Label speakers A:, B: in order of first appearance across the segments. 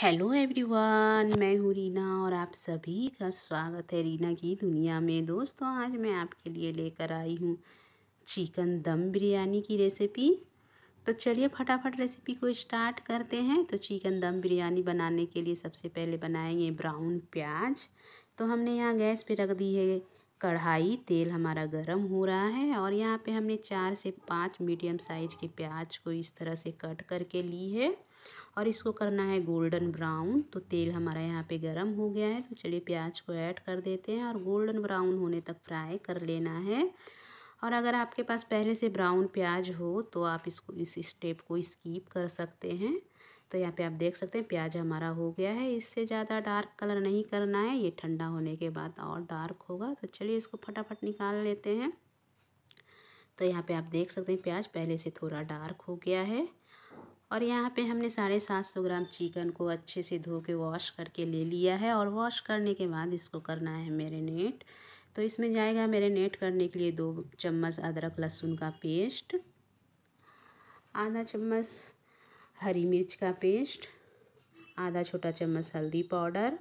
A: hello everyone मैं हूँ रीना और आप सभी का स्वागत है रीना की दुनिया में दोस्तों आज मैं आपके लिए लेकर आई हूँ चिकन दम बिरयानी की रेसिपी तो चलिए फटाफट रेसिपी को स्टार्ट करते हैं तो चिकन दम बिरयानी बनाने के लिए सबसे पहले बनाएंगे ब्राउन प्याज तो हमने यहाँ गैस पे रख दी है कढ़ाई तेल हमारा गर्म हो रहा है और यहाँ पर हमने चार से पाँच मीडियम साइज़ के प्याज को इस तरह से कट करके ली है और इसको करना है गोल्डन ब्राउन तो तेल हमारा यहाँ पे गरम हो गया है तो चलिए प्याज को ऐड कर देते हैं और गोल्डन ब्राउन होने तक फ्राई कर लेना है और अगर आपके पास पहले से ब्राउन प्याज हो तो आप इसको इस स्टेप को स्कीप कर सकते हैं तो यहाँ पे आप देख सकते हैं प्याज हमारा हो गया है इससे ज़्यादा डार्क कलर नहीं करना है ये ठंडा होने के बाद और डार्क होगा तो चलिए इसको फटाफट निकाल लेते हैं तो यहाँ पे आप देख सकते हैं प्याज पहले से थोड़ा डार्क हो गया है और यहाँ पे हमने साढ़े सात सौ ग्राम चिकन को अच्छे से धो के वॉश करके ले लिया है और वॉश करने के बाद इसको करना है मेरीनेट तो इसमें जाएगा मेरीनेट करने के लिए दो चम्मच अदरक लहसुन का पेस्ट आधा चम्मच हरी मिर्च का पेस्ट आधा छोटा चम्मच हल्दी पाउडर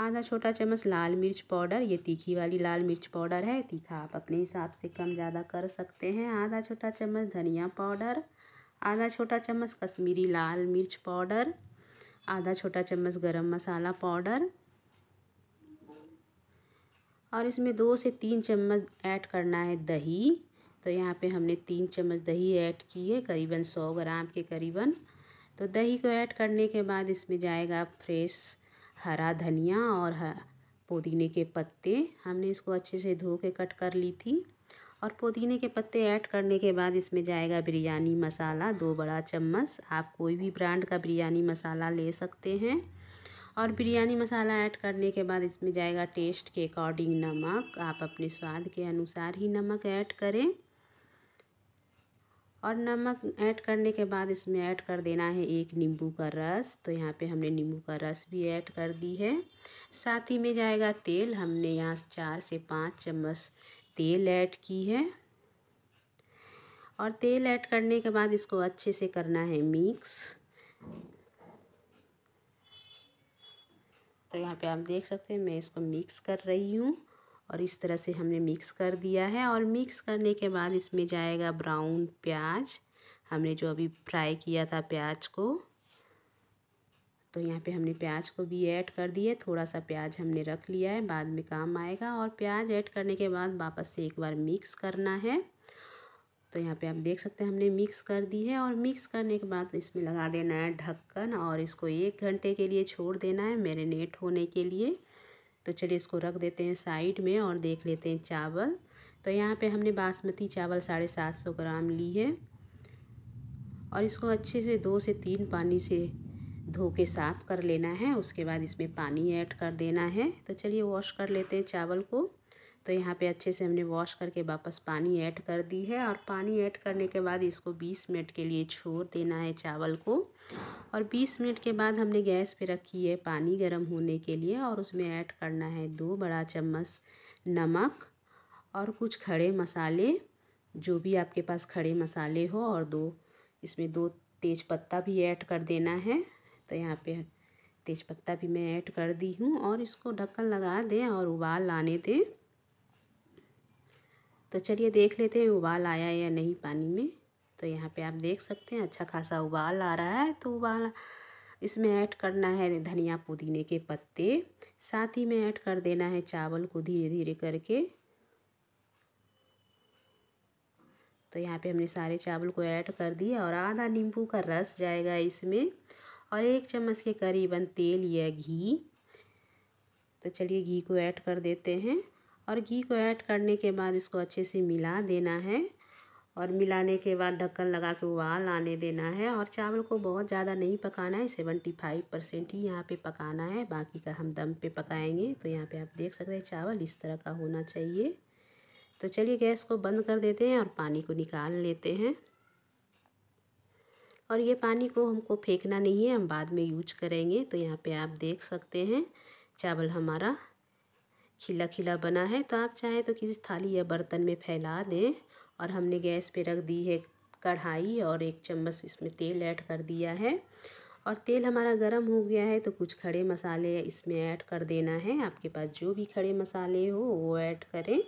A: आधा छोटा चम्मच लाल मिर्च पाउडर ये तीखी वाली लाल मिर्च पाउडर है तीखा आप अपने हिसाब से कम ज़्यादा कर सकते हैं आधा छोटा चम्मच धनिया पाउडर आधा छोटा चम्मच कश्मीरी लाल मिर्च पाउडर आधा छोटा चम्मच गरम मसाला पाउडर और इसमें दो से तीन चम्मच ऐड करना है दही तो यहाँ पे हमने तीन चम्मच दही ऐड की है करीबन सौ ग्राम के करीबन तो दही को ऐड करने के बाद इसमें जाएगा फ्रेश हरा धनिया और पुदीने के पत्ते हमने इसको अच्छे से धो के कट कर ली थी और पुदीने के पत्ते ऐड करने के बाद इसमें जाएगा बिरयानी मसाला दो बड़ा चम्मच आप कोई भी ब्रांड का बिरयानी मसाला ले सकते हैं और बिरयानी मसाला ऐड करने के बाद इसमें जाएगा टेस्ट के अकॉर्डिंग नमक आप अपने स्वाद के अनुसार ही नमक ऐड करें और नमक ऐड करने के बाद इसमें ऐड कर देना है एक नींबू का रस तो यहाँ पे हमने नींबू का रस भी ऐड कर दी है साथ ही में जाएगा तेल हमने यहाँ चार से पाँच चम्मच तेल ऐड की है और तेल ऐड करने के बाद इसको अच्छे से करना है मिक्स तो यहाँ पे आप देख सकते हैं मैं इसको मिक्स कर रही हूँ और इस तरह से हमने मिक्स कर दिया है और मिक्स करने के बाद इसमें जाएगा ब्राउन प्याज हमने जो अभी फ्राई किया था प्याज को तो यहाँ पे हमने प्याज को भी ऐड कर दिया थोड़ा सा प्याज हमने रख लिया है बाद में काम आएगा और प्याज ऐड करने के बाद वापस से एक बार मिक्स करना है तो यहाँ पे आप देख सकते हैं हमने मिक्स कर दी है और मिक्स करने के बाद इसमें लगा देना है ढक्कन और इसको एक घंटे के लिए छोड़ देना है मैरिनेट होने के लिए तो चलिए इसको रख देते हैं साइड में और देख लेते हैं चावल तो यहाँ पे हमने बासमती चावल साढ़े सात सौ ग्राम ली है और इसको अच्छे से दो से तीन पानी से धो के साफ़ कर लेना है उसके बाद इसमें पानी ऐड कर देना है तो चलिए वॉश कर लेते हैं चावल को तो यहाँ पे अच्छे से हमने वॉश करके वापस पानी ऐड कर दी है और पानी ऐड करने के बाद इसको 20 मिनट के लिए छोड़ देना है चावल को और 20 मिनट के बाद हमने गैस पे रखी है पानी गर्म होने के लिए और उसमें ऐड करना है दो बड़ा चम्मच नमक और कुछ खड़े मसाले जो भी आपके पास खड़े मसाले हो और दो इसमें दो तेज़ पत्ता भी ऐड कर देना है तो यहाँ पे तेज़पत्ता भी मैं ऐड कर दी हूँ और इसको ढक्कन लगा दें और उबाल आने दें तो चलिए देख लेते हैं उबाल आया या नहीं पानी में तो यहाँ पे आप देख सकते हैं अच्छा खासा उबाल आ रहा है तो उबाल इसमें ऐड करना है धनिया पुदीने के पत्ते साथ ही में ऐड कर देना है चावल को धीरे धीरे करके तो यहाँ पे हमने सारे चावल को ऐड कर दिए और आधा नींबू का रस जाएगा इसमें और एक चम्मच के करीबन तेल या घी तो चलिए घी को ऐड कर देते हैं और घी को ऐड करने के बाद इसको अच्छे से मिला देना है और मिलाने के बाद ढक्कन लगा के उबाल आने देना है और चावल को बहुत ज़्यादा नहीं पकाना है सेवेंटी फाइव परसेंट ही यहाँ पे पकाना है बाकी का हम दम पे पकाएंगे तो यहाँ पे आप देख सकते हैं चावल इस तरह का होना चाहिए तो चलिए गैस को बंद कर देते हैं और पानी को निकाल लेते हैं और ये पानी को हमको फेंकना नहीं है हम बाद में यूज करेंगे तो यहाँ पे आप देख सकते हैं चावल हमारा खिला खिला बना है तो आप चाहें तो किसी थाली या बर्तन में फैला दें और हमने गैस पे रख दी है कढ़ाई और एक चम्मच इसमें तेल ऐड कर दिया है और तेल हमारा गरम हो गया है तो कुछ खड़े मसाले इसमें ऐड कर देना है आपके पास जो भी खड़े मसाले हो वो ऐड करें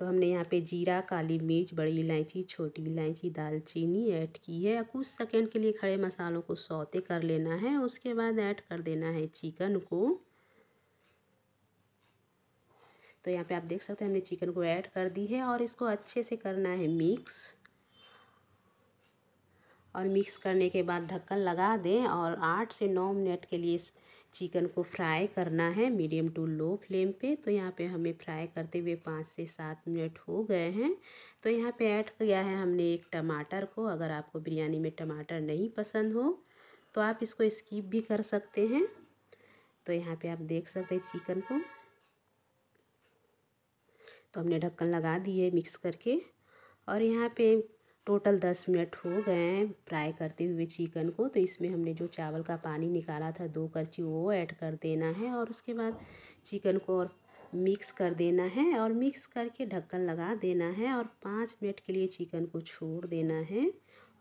A: तो हमने यहाँ पे जीरा काली मिर्च बड़ी इलायची छोटी इलायची दालचीनी ऐड की है कुछ सेकंड के लिए खड़े मसालों को सौते कर लेना है उसके बाद ऐड कर देना है चिकन को तो यहाँ पे आप देख सकते हैं हमने चिकन को ऐड कर दी है और इसको अच्छे से करना है मिक्स और मिक्स करने के बाद ढक्कन लगा दें और आठ से नौ मिनट के लिए चिकन को फ्राई करना है मीडियम टू लो फ्लेम पे तो यहाँ पे हमें फ्राई करते हुए पाँच से सात मिनट हो गए हैं तो यहाँ पे ऐड किया है हमने एक टमाटर को अगर आपको बिरयानी में टमाटर नहीं पसंद हो तो आप इसको स्किप भी कर सकते हैं तो यहाँ पे आप देख सकते हैं चिकन को तो हमने ढक्कन लगा दिए मिक्स करके और यहाँ पे टोटल दस मिनट हो गए हैं फ्राई करते हुए चिकन को तो इसमें हमने जो चावल का पानी निकाला था दो करची वो ऐड कर देना है और उसके बाद चिकन को और मिक्स कर देना है और मिक्स करके ढक्कन लगा देना है और पाँच मिनट के लिए चिकन को छोड़ देना है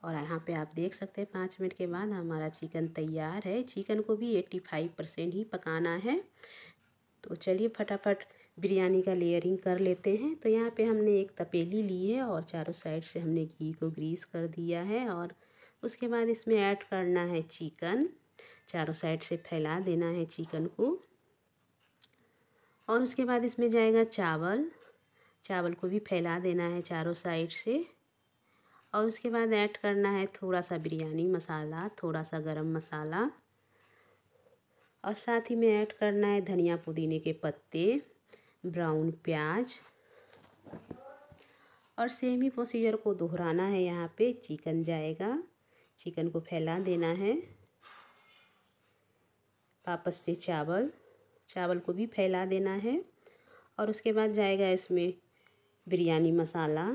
A: और यहाँ पे आप देख सकते हैं पाँच मिनट के बाद हमारा चिकन तैयार है चिकन को भी एट्टी फाइव परसेंट ही पकाना है तो चलिए फटाफट बिरयानी का लेयरिंग कर लेते हैं तो यहाँ पे हमने एक तपेली ली है और चारों साइड से हमने घी को ग्रीस कर दिया है और उसके बाद इसमें ऐड करना है चिकन चारों साइड से फैला देना है चिकन को और उसके बाद इसमें जाएगा चावल चावल को भी फैला देना है चारों साइड से और उसके बाद ऐड करना है थोड़ा सा बिरयानी मसाला थोड़ा सा गरम मसाला और साथ ही में ऐड करना है धनिया पुदीने के पत्ते ब्राउन प्याज और सेम ही प्रोसीजर को दोहराना है यहाँ पे चिकन जाएगा चिकन को फैला देना है वापस से चावल चावल को भी फैला देना है और उसके बाद जाएगा इसमें बिरयानी मसाला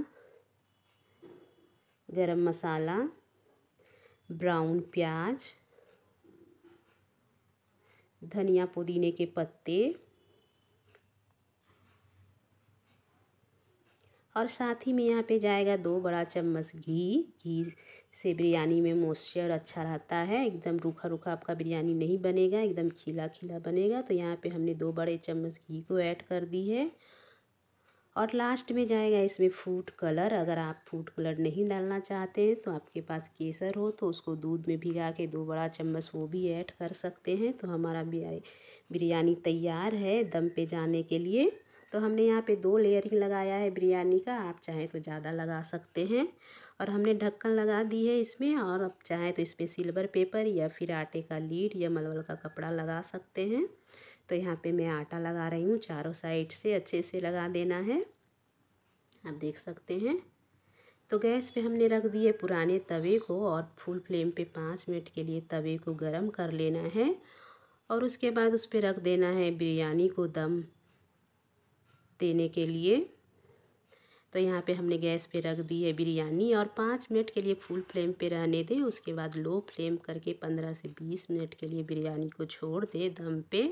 A: गरम मसाला ब्राउन प्याज धनिया पुदीने के पत्ते और साथ ही में यहाँ पे जाएगा दो बड़ा चम्मच घी घी से बिरयानी में मॉइस्चर अच्छा रहता है एकदम रूखा रूखा आपका बिरयानी नहीं बनेगा एकदम खिला खिला बनेगा तो यहाँ पे हमने दो बड़े चम्मच घी को ऐड कर दी है और लास्ट में जाएगा इसमें फूड कलर अगर आप फूड कलर नहीं डालना चाहते हैं तो आपके पास केसर हो तो उसको दूध में भिगा के दो बड़ा चम्मच वो भी ऐड कर सकते हैं तो हमारा बिरयानी तैयार है दम पे जाने के लिए तो हमने यहाँ पे दो लेयरिंग लगाया है बिरयानी का आप चाहें तो ज़्यादा लगा सकते हैं और हमने ढक्कन लगा दी है इसमें और आप चाहें तो इसमें सिल्वर पेपर या फिर आटे का लीड या मलबल का कपड़ा लगा सकते हैं तो यहाँ पे मैं आटा लगा रही हूँ चारों साइड से अच्छे से लगा देना है आप देख सकते हैं तो गैस पे हमने रख दिए पुराने तवे को और फुल फ्लेम पे पाँच मिनट के लिए तवे को गर्म कर लेना है और उसके बाद उस पर रख देना है बिरयानी को दम देने के लिए तो यहाँ पे हमने गैस पे रख दी है बिरयानी और पाँच मिनट के लिए फुल फ्लेम पे रहने दें उसके बाद लो फ्लेम करके पंद्रह से बीस मिनट के लिए बिरयानी को छोड़ दें दम पे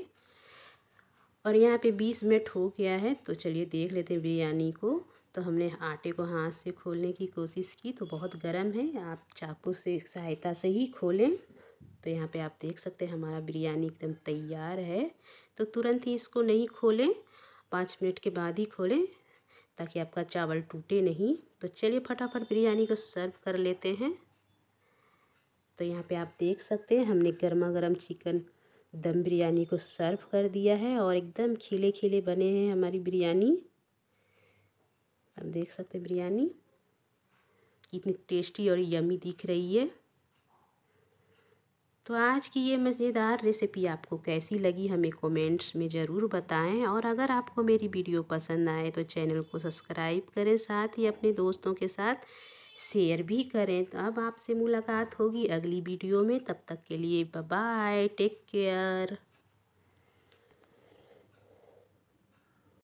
A: और यहाँ पे बीस मिनट हो गया है तो चलिए देख लेते हैं बिरयानी को तो हमने आटे को हाथ से खोलने की कोशिश की तो बहुत गर्म है आप चाकू से सहायता से ही खोलें तो यहाँ पर आप देख सकते हैं हमारा बिरयानी एकदम तैयार है तो तुरंत ही इसको नहीं खोलें पाँच मिनट के बाद ही खोलें ताकि आपका चावल टूटे नहीं तो चलिए फटाफट बिरयानी को सर्व कर लेते हैं तो यहाँ पे आप देख सकते हैं हमने गर्मा गर्म चिकन दम बिरयानी को सर्व कर दिया है और एकदम खिले खिले बने हैं हमारी बिरयानी आप देख सकते हैं बिरयानी कितनी टेस्टी और यमी दिख रही है तो आज की ये मज़ेदार रेसिपी आपको कैसी लगी हमें कमेंट्स में ज़रूर बताएं और अगर आपको मेरी वीडियो पसंद आए तो चैनल को सब्सक्राइब करें साथ ही अपने दोस्तों के साथ शेयर भी करें तो अब आपसे मुलाकात होगी अगली वीडियो में तब तक के लिए बाय टेक केयर